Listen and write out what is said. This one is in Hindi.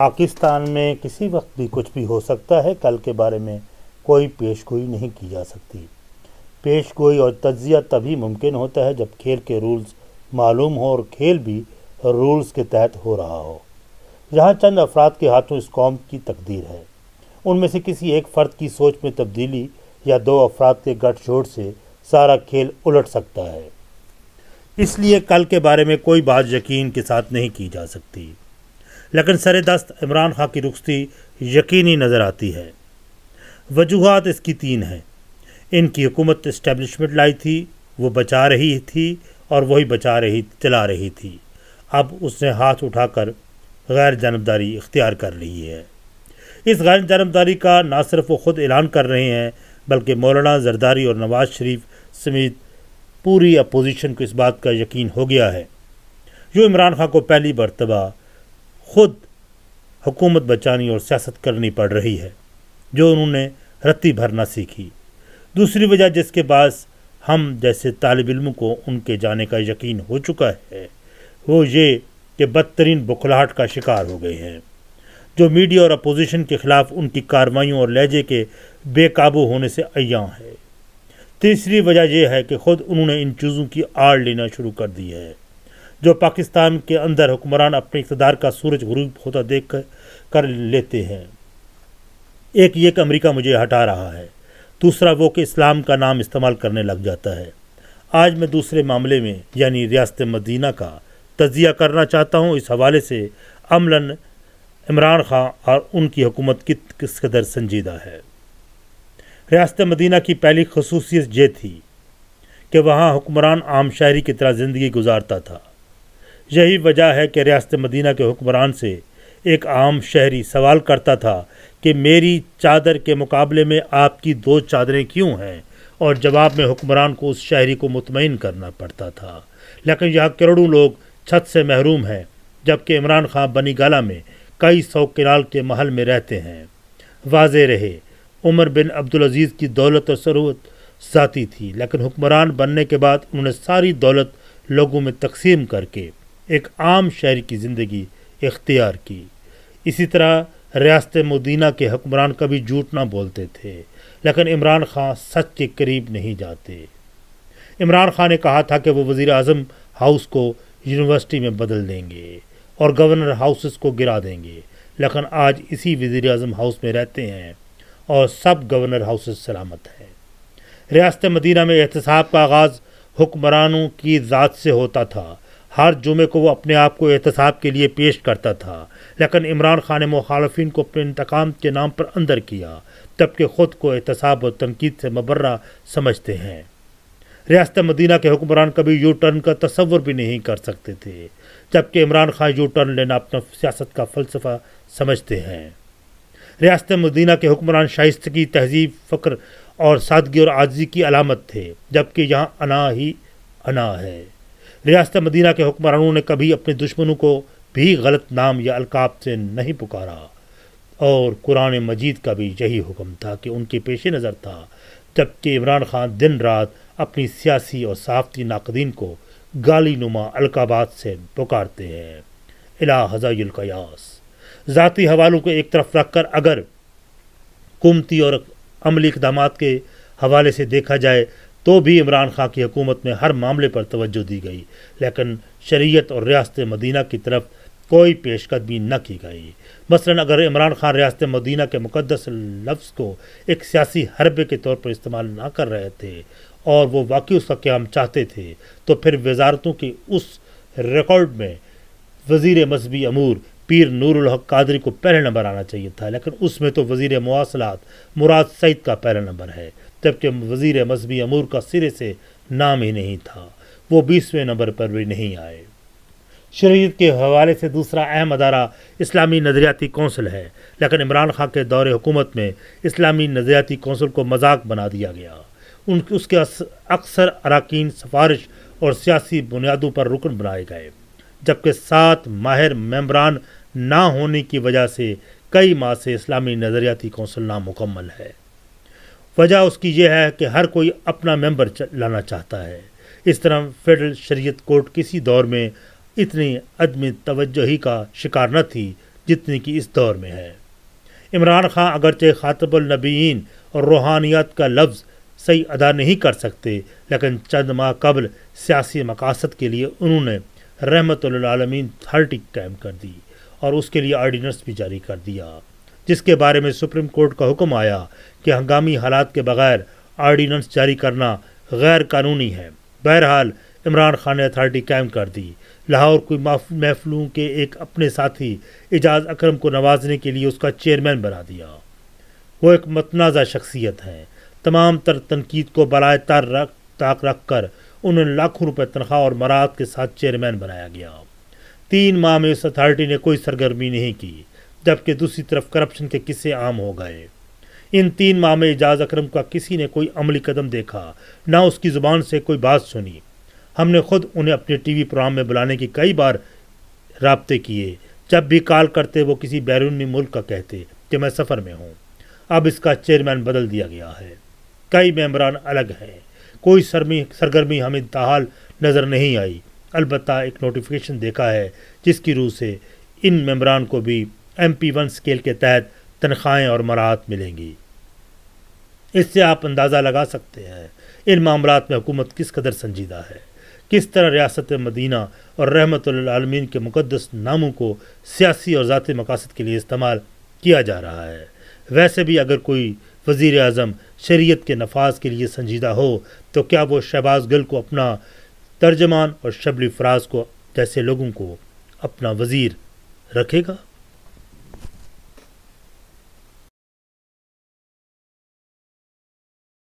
पाकिस्तान में किसी वक्त भी कुछ भी हो सकता है कल के बारे में कोई पेश गोई नहीं की जा सकती पेश गोई और तजिया तभी मुमकिन होता है जब खेल के रूल्स मालूम हो और खेल भी रूल्स के तहत हो रहा हो यहाँ चंद अफराद के हाथों इस कौम की तकदीर है उनमें से किसी एक फ़र्द की सोच में तब्दीली या दो अफराद के गठजोड़ से सारा खेल उलट सकता है इसलिए कल के बारे में कोई बात यकीन के साथ नहीं की जा सकती लेकिन सर दस्त इमरान खां की रुखती यकीनी नज़र आती है वजूहत इसकी तीन हैं इनकी हुकूमत इस्टेबलिशमेंट लाई थी वो बचा रही थी और वही बचा रही चला रही थी अब उसने हाथ उठाकर गैर जानबदारी इख्तियार कर रही है इस गैर जानबदारी का ना सिर्फ वो ख़ुद ऐलान कर रहे हैं बल्कि मौलाना जरदारी और नवाज शरीफ समेत पूरी अपोजिशन को इस बात का यकीन हो गया है जो इमरान खां को पहली मरतबा खुद हुकूमत बचानी और सियासत करनी पड़ रही है जो उन्होंने रत्ती भरना सीखी दूसरी वजह जिसके पास हम जैसे तालब इलम को उनके जाने का यकीन हो चुका है वो ये कि बदतरीन बुखलाहट का शिकार हो गए हैं जो मीडिया और अपोजिशन के ख़िलाफ़ उनकी कार्रवाइयों और लहजे के बेकाबू होने से अया है तीसरी वजह यह है कि ख़ुद उन्होंने इन चीज़ों की आड़ लेना शुरू कर दी है जो पाकिस्तान के अंदर हुक्मरान अपने इकतदार का सूरज गरूब होता देख कर, लेते हैं एक ये कि अमरीका मुझे हटा रहा है दूसरा वो कि इस्लाम का नाम इस्तेमाल करने लग जाता है आज मैं दूसरे मामले में यानी रियासत मदीना का तजिया करना चाहता हूँ इस हवाले से अमलन इमरान खां और उनकी हुकूमत कित किस कदर संजीदा है रियासत मदीना की पहली खसूसियत ये थी कि वहाँ हुक्मरान आम शायरी की तरह ज़िंदगी गुजारता था यही वजह है कि रियासत मदीना के हुक्मरान से एक आम शहरी सवाल करता था कि मेरी चादर के मुकाबले में आपकी दो चादरें क्यों हैं और जवाब में हुक्मरान को उस शहरी को मुतमिन करना पड़ता था लेकिन यहाँ करोड़ों लोग छत से महरूम हैं जबकि इमरान खां बनी गला में कई सौ किराल के महल में रहते हैं वाज रहे उमर बिन अब्दुलज़ीज़ की दौलत और सरूत ज़ाती थी लेकिन हुक्मरान बनने के बाद उन्होंने सारी दौलत लोगों में तकसीम करके एक आम शहर की ज़िंदगी इख्तियार की इसी तरह रियासत मदीना के हुक्मरान कभी झूठ ना बोलते थे लेकिन इमरान खान सच के करीब नहीं जाते इमरान खान ने कहा था कि वो वज़ी अजम हाउस को यूनिवर्सिटी में बदल देंगे और गवर्नर हाउसेस को गिरा देंगे लेकिन आज इसी वज़ी अजम हाउस में रहते हैं और सब गवर्नर हाउसेस सलामत हैं रियासत मदीना में एहतसाब का आगाज़ हुक्मरानों की ज़ात से होता था हर जुमे को वो अपने आप को एहतसाब के लिए पेश करता था लेकिन इमरान खान ने मुखालफी को अपने इंतकाम के नाम पर अंदर किया जबकि ख़ुद को एहतसाब और तनकीद से मबर्रा समझते हैं रियासत मदीना के हुक्मरान कभी यू टर्न का तस्वुर भी नहीं कर सकते थे जबकि इमरान खान यू टर्न लेना अपना सियासत का फलसफा समझते हैं रियासत मदीना के हुक्मरान शाइस्तगी तहजीब फ़क्र और सादगी और आजी की अलामत थे जबकि यहाँ अना ही अना है रियासत मदीना के हुक्मरानों ने कभी अपने दुश्मनों को भी गलत नाम या अलकाब से नहीं पुकारा और कुरान मजीद का भी यही हुक्म था कि उनके पेश नज़र था जबकि इमरान खान दिन रात अपनी सियासी और सहाफ़ती नाकदीन को गाली नुमा अलकाबाद से पुकारते हैं इला ज़ाती हवालों को एक तरफ रख कर अगर कुमती और अमली इकदाम के हवाले से देखा जाए तो भी इमरान खां की हुकूमत में हर मामले पर तोज्जो दी गई लेकिन शरीयत और रियासत मदीना की तरफ कोई पेशकदमी न की गई मसलन अगर इमरान खान रियासत मदीना के मुकदस लफ्ज़ को एक सियासी हरबे के तौर पर इस्तेमाल ना कर रहे थे और वो वाकई उसका क्याम चाहते थे तो फिर वजारतों के उस रिकॉर्ड में वजीर मजहबी अमूर पीर नूरहक कादरी को पहले नंबर आना चाहिए था लेकिन उसमें तो वजीर मवासलात मुराद सईद का पहला नंबर है जबकि वजीर मजहबी अमूर का सिरे से नाम ही नहीं था वो बीसवें नंबर पर भी नहीं आए शरीत के हवाले से दूसरा अहम अदारा इस्लामी नजरियाती कौंसिल है लेकिन इमरान खां के दौर हुकूमत में इस्लामी नजरियाती कौंसिल को मजाक बना दिया गया उन उसके अक्सर अरकान सिफारिश और सियासी बुनियादों पर रुकन बनाए गए जबकि सात माहिर मम्बरान ना होने की वजह से कई माह से इस्लामी नजरियाती कौंसिल नामुकम्मल है वजह उसकी यह है कि हर कोई अपना मेंबर लाना चाहता है इस तरह फेडरल शरीयत कोर्ट किसी दौर में इतनी अदम ही का शिकार न थी जितनी कि इस दौर में है इमरान खां अगरचे खातबुलनबीन और रूहानियत का लफ्ज़ सही अदा नहीं कर सकते लेकिन चंद माह कबल सियासी मकासद के लिए उन्होंने रहमत थर्टी कायम कर दी और उसके लिए आर्डीनेंस भी जारी कर दिया जिसके बारे में सुप्रीम कोर्ट का हुक्म आया कि हंगामी हालात के बगैर आर्डिनेंस जारी करना गैर कानूनी है बहरहाल इमरान खान ने अथॉरिटी कायम कर दी लाहौर की महफलों के एक अपने साथी एजाज अकरम को नवाजने के लिए उसका चेयरमैन बना दिया वो एक मतनाज़ा शख्सियत हैं तमाम तर तनकीद को बरए तार रख ताक रख कर उन्हें लाखों रुपये तनख्वाह और मराहत के साथ चेयरमैन बनाया गया तीन माह में उस अथॉरिटी ने कोई सरगर्मी नहीं की जबकि दूसरी तरफ करप्शन के किस्से आम हो गए इन तीन माह में एजाज अक्रम का किसी ने कोई अमली कदम देखा ना उसकी ज़ुबान से कोई बात सुनी हमने खुद उन्हें अपने टीवी प्रोग्राम में बुलाने की कई बार रबते किए जब भी कॉल करते वो किसी बैरूनी मुल्क का कहते कि मैं सफ़र में हूँ अब इसका चेयरमैन बदल दिया गया है कई मेम्बरान अलग हैं कोई सरमी सरगर्मी हमें ताहाल नज़र नहीं आई अलबत् एक नोटिफिकेशन देखा है जिसकी रूह से इन मेम्बरान को भी एम पी वन स्केल के तहत तनख्वाहें और मराहत मिलेंगी इससे आप अंदाज़ा लगा सकते हैं इन मामला में हुकूमत किस कदर संजीदा है किस तरह रियासत मदीना और रहमत आलमीन के मुकदस नामों को सियासी और ज़ाती मकासद के लिए इस्तेमाल किया जा रहा है वैसे भी अगर कोई वज़ी अजम शरीत के नफाज के लिए संजीदा हो तो क्या वो शहबाज गिल को अपना तर्जमान और शबली फराज को जैसे लोगों को अपना वज़ीर रखेगा